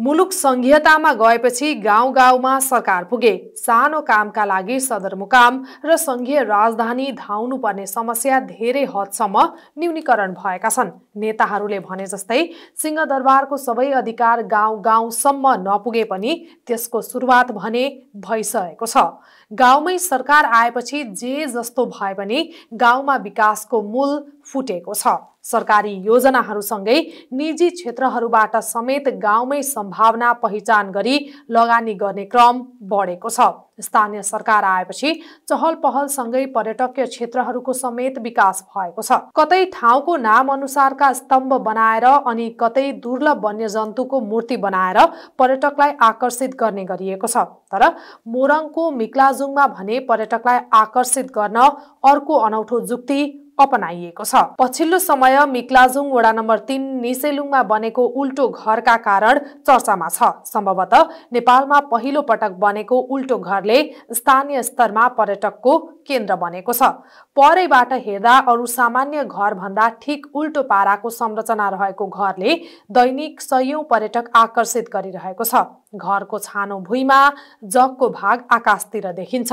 मुलुक सङ्घीयतामा गएपछि गाउँ गाउँमा सरकार पुगे सानो कामका लागि सदरमुकाम र सङ्घीय राजधानी धाउनुपर्ने समस्या धेरै हदसम्म न्यूनीकरण भएका छन् नेताहरूले भने जस्तै सिंहदरबारको सबै अधिकार गाउँ गाउँसम्म नपुगे पनि त्यसको सुरुवात भने भइसकेको छ गाउँमै सरकार आएपछि जे जस्तो भए पनि गाउँमा विकासको मूल फुटेको छ सरकारी योजनाहरूसँगै निजी क्षेत्रहरूबाट समेत गाउँमै सम्भावना पहिचान गरी लगानी गर्ने क्रम बढेको छ स्थानीय सरकार आएपछि चहल पहलसँगै पर्यटकीय क्षेत्रहरूको समेत विकास भएको छ कतै ठाउँको नाम अनुसारका स्तम्भ बनाएर अनि कतै दुर्लभ वन्यजन्तुको मूर्ति बनाएर पर्यटकलाई आकर्षित गर्ने गरिएको छ तर मोरङको मिक्लाजुङमा भने पर्यटकलाई आकर्षित गर्न अर्को अनौठो जुक्ति अपनाइएको छ पछिल्लो समय मिक्लाजुङ वडा नम्बर तीन निसेलुङमा बनेको उल्टो घरका कारण चर्चामा छ सम्भवत नेपालमा पहिलो पटक बनेको उल्टो घरले स्थानीय स्तरमा पर्यटकको केन्द्र बनेको छ परैबाट हेर्दा अरू सामान्य घरभन्दा ठिक उल्टो पाराको संरचना रहेको घरले दैनिक सयौं पर्यटक आकर्षित गरिरहेको छ घरको छानो भुइँमा जगको भाग आकाशतिर देखिन्छ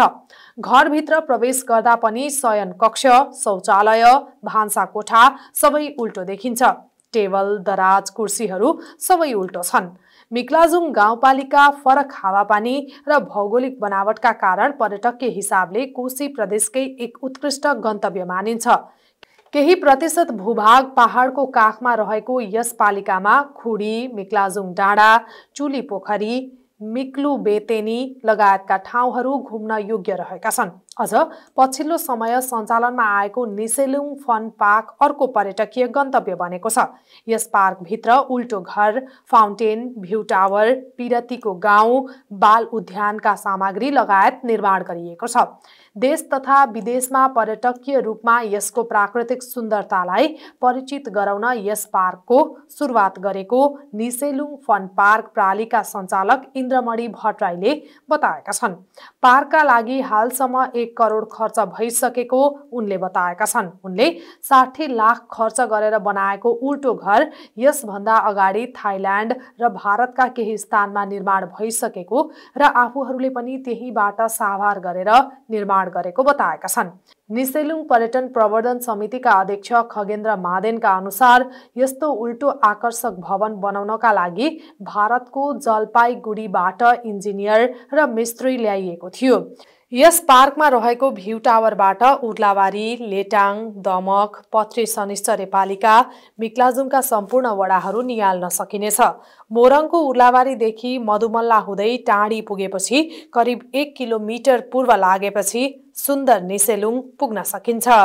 घरभित्र प्रवेश गर्दा पनि शयन कक्ष शौचालय भान्सा कोठा सबै उल्टो देखिन्छ टेबल दराज कुर्सीहरू सबै उल्टो छन् मिक्लाजुङ गाउँपालिका फरक हावापानी र भौगोलिक बनावटका कारण पर्यटकीय हिसाबले कोशी प्रदेशकै एक उत्कृष्ट गन्तव्य मानिन्छ केही प्रतिशत भूभाग पहाडको काखमा रहेको यस पालिकामा खुडी मिक्लाजुङ डाँडा चुली पोखरी मिक्लु बेतेनी लगायतका ठाउँहरू घुम्न योग्य रहेका छन् अझ पछिल्लो समय सञ्चालनमा आएको निसेलुङ फन पार्क अर्को पर्यटकीय गन्तव्य बनेको छ यस पार्कभित्र उल्टो घर फाउन्टेन भ्यू टावर पिरतीको गाउँ बाल उद्यानका सामग्री लगायत निर्माण गरिएको छ देश तथा विदेशमा पर्यटकीय रूपमा यसको प्राकृतिक सुन्दरतालाई परिचित गराउन यस पार्कको सुरुवात गरेको निसेलुङ फन पार्क प्रालीका सञ्चालक इन्द्रमणि भट्टराईले बताएका छन् पार्कका लागि हालसम्म एक एक करोड खर्च भइसकेको उनले बताएका छन् उनले साठी लाख खर्च गरेर बनाएको उल्टो घर यसभन्दा अगाडि थाइल्यान्ड र भारतका केही स्थानमा निर्माण भइसकेको र आफूहरूले पनि त्यहीबाट साभार गरेर निर्माण गरेको बताएका छन् निसेलुङ पर्यटन प्रवर्धन समितिका अध्यक्ष खगेन्द्र महादेनका अनुसार यस्तो उल्टो आकर्षक भवन बनाउनका लागि भारतको जलपाइगुडीबाट इन्जिनियर र मिस्त्री ल्याइएको थियो यस पार्कमा रहेको भ्यू टावरबाट उर्लावारी, लेटाङ दमक पत्रे शनिष्ठ पालिका मिक्लाजुङका सम्पूर्ण वडाहरू निहाल्न सकिनेछ मोरङको उर्लाबारीदेखि मधुमल्ला हुँदै टाढी पुगेपछि करिब एक किलोमिटर पूर्व लागेपछि सुन्दर निसेलुङ पुग्न सकिन्छ